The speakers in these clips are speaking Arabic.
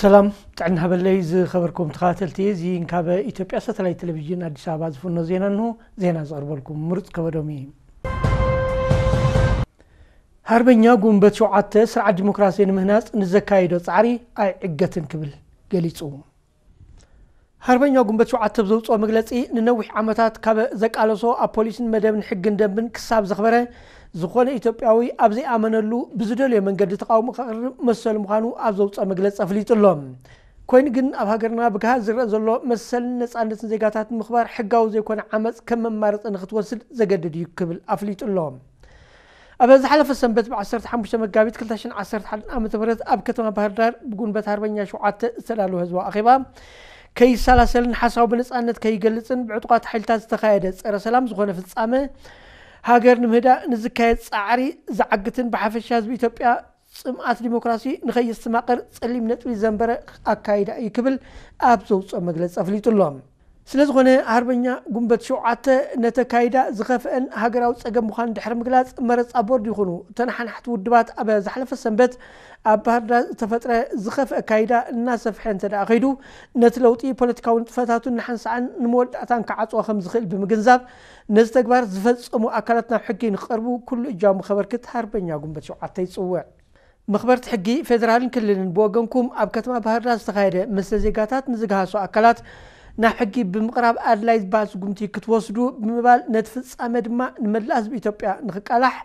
ሰላም ጥዕና ሃበለይ ዝኸበርኩም ተኸታተልቲ እዚ ካብ ኢትዮጵያ ሳተላይት ቴሌቭዥን ኣዲስ ኣበባ ዝፍኖ ዜና እንሆ ዜና ዝቐርበልኩም ምሩፅ ከበዶም እዩ ሃርበኛ ጉንበት ሸውዓተ ስርዓት ዲሞክራሲ ንምህናፅ ንዘካየዶ ፃዕሪ ኣይዕገትን ክብል ገሊፁ ሃርበኛ ጉንበት ሸውዓተ ብዘውፅኦ መግለፂ ንነዊሕ ዓመታት ካብ ዘቃለሶ ኣብ ፖሊስን መደብን ሕግን ደንብን ክሳብ ዘኽበረ ዝኾነ ኢትዮጵያዊ ኣብ ዘይኣመነሉ ብዝደልዮ መንገዲ ተቃውሚ ክቅሪ መሰሉ ምዃኑ ኣብ ዘውፀኦ መግለፂ ኣፍሊጡሎ ኮይኑ ግን ኣብ ሃገርና ብግሃ ዝርአ ዘሎ መሰልን ነፃነትን ዜጋታት ንምኽባር ሕጋዊ ዘይኮነ ዓመፅ ከም መማረፀ ንኽትወስድ ዘገድድ እዩ ክብል ኣፍሊጡ ሎ ኣብ ዝሓለፈ ሰንበት ብ1ሓ መጋቢት 2ሽ11 ዓመተምህረት ኣብ ከተማ ባህርዳር ብጉንበት ሃርበኛ ሸውዓተ ዝተዳለዎ ህዝባ ኣኼባ كي سلاسلن حساو بنسانت كي قلتن بعطقات حلتات تخايدت سيرا سلام زغونا في السامة هاجر نمهدا نزكايت سعري زعقتن بحفشاز بيتوبيا سمعات ديمقراسي نخيي السماقر سليم نتوي زنبرة أكايدا أي كبل أبزوز أمقلت أفليت اللهم ስለ ዝኾነ ሃርበኛ ጉንበት ሸውዓተ ነተ ካይዳ ዝኸፍአን ሃገራዊ ፀገም ምዃኑ ድሕሪ ምግላፅ መረፃ ቦርድ ይኹኑ እተን ሓናሕቲ ውድባት ኣብ ዝሓለፈ ሰንበት ኣብ ባህርዳር ዝተፈጥረ ዝኸፍአ ካይዳ እናሰፍሐ እንተ ደኣ ኸይዱ ነቲ ለውጢ ፖለቲካውን ጥፈታቱን ንሓንሳዓን ንመወዳእታን ክዓፅዎ ከም ዝኽእል ብምግንዛብ ነዚ ተግባር ዝፈፀሙ ኣካላት ናብ ሕጊ ንክቐርቡ ኩሉ እጃሙ ከበርክት ሃርበኛ ጉንበት ሸውዓተ ይፅውዕ መኽበርቲ ሕጊ ፌደራልን ክልልን ብወገንኩም ኣብ ከተማ ባህርዳር ዝተኻየደ ምስለ ዜጋታት ንዝግሃሱ ኣካላት ናብ ሕጊ ብምቕራብ ኣድላይ ዝበሃል ስጉምቲ ክትወስዱ ብምባል ነቲ ፍጻመ ድማ ንመላእ ህዝቢ ኢትዮጵያ ንኽቃላሕ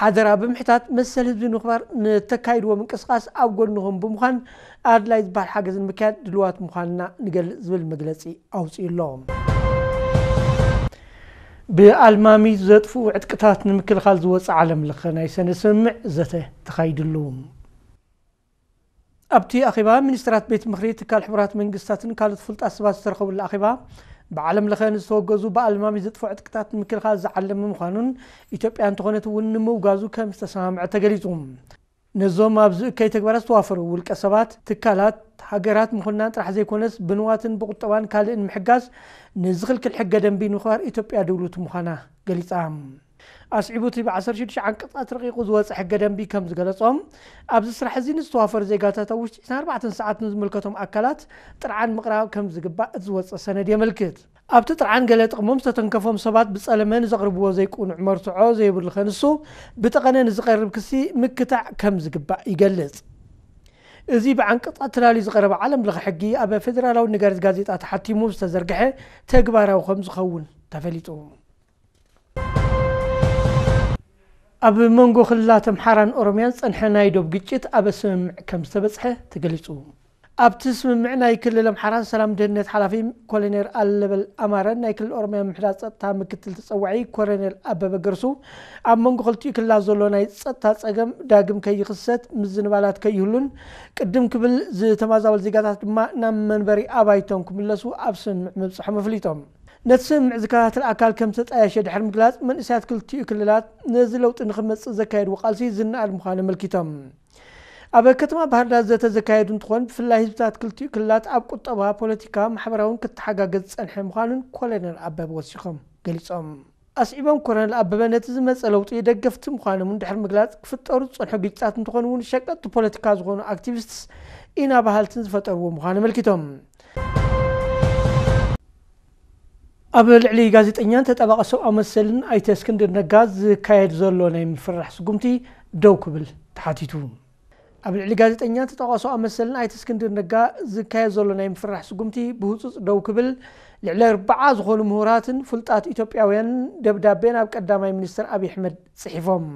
ሓደራ ብምሕታት መሰል ህዝቢ ንምኽባር ንተካይድዎ ምንቅስቓስ ኣብ ጎንኹም ብምዃን ኣድላይ ዝበሃል ሓገዝን ምክያድ ድልዋት ምዃንና ንገልፅ ዝብል መግለፂ ኣውፅኡ ኣሎም ብኣልማሚ ዘጥፍኡ ዕጥቅታት ንምክልኻል ዝወፅእ ዓለም ለኸ ናይ ሰነ ስምምዕ ዘተ ተኻይድሉ ኣብቲ ኣኼባ ሚኒስትራት ቤት ምክሪ ትካል ሕቡራት መንግስታትን ካልኦት ፍሉጣት ሰባት ዝተረኸቡሉ ኣኼባ ብዓለም ለኸ ዝተወገዙ ብኣልማሚ ዘጥፍዕ ጥቅታት ንምክልኻል ዝዓለመ ምዃኑን ኢትዮጵያ እንተኾነት እውን ንምውጋዙ ከም ዝተሰማምዐ ተገሊጹ ነዞም ኣብ ዝእከይ ተግባራት ዝተዋፈሩ ውልቀ ሰባት ትካላት ሃገራት ምኹንና ጥራሕ ዘይኮነስ ብንዋትን ብቁጠባን ካልእን ምሕጋዝ ንዝኽልክል ሕገ ደንቢ ንምኽባር ኢትዮጵያ ድብሉት ምዃና ገሊጻ ኣስዒቡ እቲ ብ16 ዓንቀጻት ረቂቑ ዝወፅእ ሕገ ደንቢ ከም ዝገለጾም ኣብዚ ስራሕ እዚ ንዝተዋፈሩ ዜጋታት ኣብ ውሽጢ 24 ሰዓት ንዝምልከቶም ኣካላት ጥርዓን ምቕራብ ከም ዝግባእ ዝወፅእ ሰነድ የመልክት ኣብቲ ጥርዓን ገለ ጥቕሞም ዝተተንከፎም ሰባት ብጸለመ ንዘቕርብዎ ዘይቁኑዕ መርትዖ ዘይብሉ ከንሱ ብጠቐነ ንዝቐርብ ክሲ ምክታዕ ከም ዝግባእ ይገልጽ እዚ ብዓንቀጻት ተላልዩ ዝቐረበ ዓለም ለኸ ሕጊ ኣብ ፌደራላዊ ነጋሪት ጋዜጣ ተሓቲሙ ዝተዘርግሐ ተግባራዊ ከም ዝኸውን ተፈሊጡ ኣብ መንጎ ክላት ኣምሓራን ኦሮምያን ፀንሐ ናይ ዶብ ግጭት ኣበ ስምምዕ ከም ዝተበፅሐ ተገሊፁ ኣብቲ ስምምዕ ናይ ክልል ኣምሓራን ሰላም ድህነት ሓላፊ ኮሎኔር ኣለበል ኣማረን ናይ ክልል ኦሮምያን ምሕዳ ፀጥታ ምክትል ተፀዋዒ ኮለኔል ኣበበገርሱ ኣብ መንጎ ክልቲኡ ክልላት ዘሎ ናይ ፀጥታ ፀገም ዳግም ከይክሰት ምዝንባላት ከይህሉን ቅድም ክብል ዝተማዛወሉ ዜጋታት ድማ ናብ መንበሪ ኣባይቶም ክምለሱ ኣብ ስምምዕ መብፅሖም ኣፍሊጦም نتسم معزكات الأكل كم تتأيش دحر مقلات من إسات كل تيو كللات نزلوا تنخمس زكايد وقالسي زن على مخالم الكتام أبا كتما بحر داز زيت زكايد انتخون في الله هزبتات كل تيو كللات أب كنت أبها بوليتيكا محبرون كنت حقا قد سنح مخالن كولين الأباب وسيخم قليس أم أسعبان كورن الأباب نتزم مسألوت يدقفت مخالم دحر مقلات كفت أرد صنح قلتات انتخون ونشكت بوليتيكا زغون أكتيفستس إنا بحالتن زفت أرو مخالم الكتام ኣብ ልዕሊ ጋዜጠኛን ተጠባቂ ሰብኣዊ መሰልን ኣይተ እስክንድር ነጋ ዝካየድ ዘሎ ናይ ምፍራሕ ስጉምቲ ደው ክብል ተሓቲቱ ኣብ ልዕሊ ጋዜጠኛን ተጠባቂ ሰብኣዊ መሰልን ኣይተ እስክንድር ነጋ ዝካየድ ዘሎ ናይ ምፍራሕ ስጉምቲ ብህፁፅ ደው ክብል ልዕሊ ኣርበዓ ዝኾኑ ምሁራትን ፍሉጣት ኢትዮጵያውያንን ደብዳቤ ናብ ቀዳማይ ሚኒስትር ኣብዪ ኣሕመድ ፅሒፎም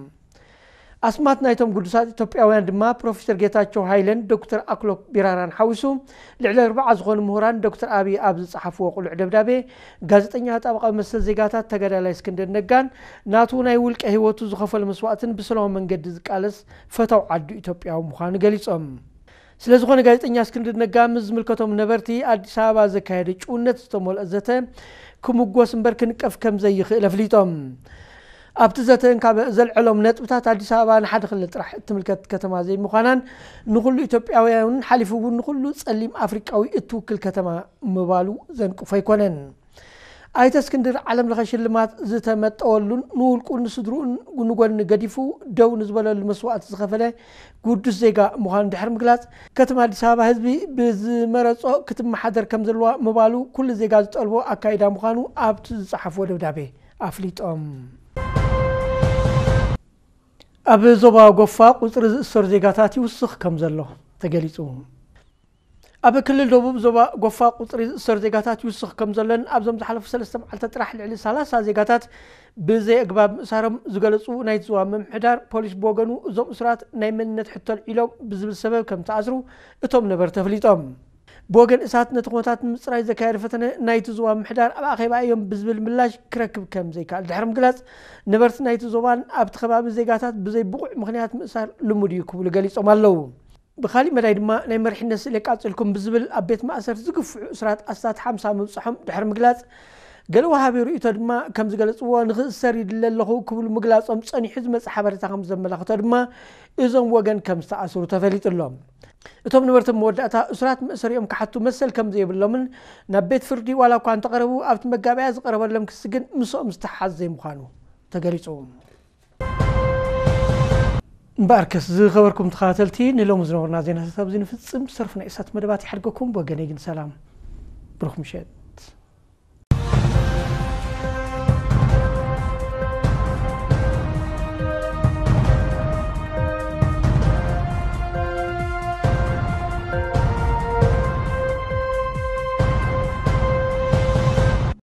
አስማት ናይቶም ጉዱሳት ኢትዮጵያውያን ድማ ፕሮፌሰር ጌታቸው ሃይለን ዶክተር ኣክሎክ ቢራራን ሓዊሱ ልዕሊ ኣርባዓ ዝኾኑ ምሁራን ዶክተር ኣብዪ ኣብ ዝፀሓፍዎ ቁሉዕ ደብዳቤ ጋዜጠኛ ጣበቃ መሰል ዜጋታት ተገዳላይ እስክንድር ነጋን ናቱ ናይ ውልቀ ህይወቱ ዝኸፈሉ መስዋእትን ብሰላማዊ መንገዲ ዝቃለስ ፈታው ዓዱ ኢትዮጵያዊ ምዃኑ ገሊፆም ስለ ዝኾነ ጋዜጠኛ እስክንድር ነጋ ምስ ዝምልከቶም ነበርቲ ኣዲስ ኣበባ ዘካየደ ጭውነት ዝተመልኦ ዘተ ክምጎስ እምበር ክንቀፍ ከም ዘይኽእል ኣፍሊጦም ابتي زتن كاب زل علوم نت بتاع تادي سابا نحد خلت راح تملك كتما زي مخانا نقول يتوب او يعني حليف ابو نقول سليم افريك او اتوك الكتما مبالو زن كوفاي كونن اي تسكندر علم لخش المات زتا مت اولون نول كون سدرون ونقول نقديفو دو نزبال المسوات الزخفلة قدس زيقا مخانا دحر مقلات كتما دي سابا هزبي بز مرس او كتما حدر كمزلوا مبالو كل زيقا زتا الوا اكايدا مخانو ابتي زحفو دو دابي افليت ام ኣብ ዞባ ጎፋ ቁፅሪ ዝእሰር ዜጋታት ይውስኽ ከም ዘሎ ተገሊጹ ኣብ ክልል ደቡብ ዞባ ጎፋ ቁፅሪ ዝእሰር ዜጋታት ይውስኽ ከም ዘሎን ኣብዞም ዝሓለፉ ሰለስተ መዓልተ ጥራሕ ልዕሊ 30 ዜጋታት ብዘይ ኣግባብ ምእሳሮም ዝገለፁ ናይ ዞባ ምምሕዳር ፖሊስ ብወገኑ እዞም እስራት ናይ መንነት ሕቶን ዒሎም ብዝብል ሰበብ ከም ተኣስሩ እቶም ነበርቲ ኣፍሊጦም ብወገን እሳት ነቲ ኮነታት ምፅራይ ዘካየደ ፈተነ ናይቲ ዞባ ምሕዳር ኣብ ኣኼባ እዮም ብዝብል ምላሽ ክረክብ ከም ዘይከኣል ድሕሪ ምግላፅ ነበርቲ ናይቲ ዞባን ኣብቲ ኸባቢ ዜጋታት ብዘይ ብቑዕ ምኽንያት ምእሳር ልሙድ ዩ ክብሉ ገሊፆም ኣለዉ ብካሊእ መዳይ ድማ ናይ መርሒነት ስእለ ቃፅልኩም ብዝብል ኣብ ቤት ማእሰርት ዝግፍዑ እስራት ኣስታት ሓምሳ ምብፅሖም ድሕሪ ምግላፅ قالوا هابي رؤيت ما كم زقلت ونخسر يدل الله كبل مجلس أم صني حزمة حبر تقام زملا خطر ما إذا وجن كم سأسر تفلت اللهم إتوم نورت مودة أتا أسرات مأسر يوم كحتو مسل كم زي باللمن نبيت فردي ولا كان تقربو أفت مجابي أزقرب اللهم كسجن مسوا مستحز زي مخانو تقريتهم مباركس زي خبركم تخاتلتي نلوم زنورنا زينا ستابزين في السم صرفنا إسات مدباتي حرقكم وقنيقن سلام بروخ مشيت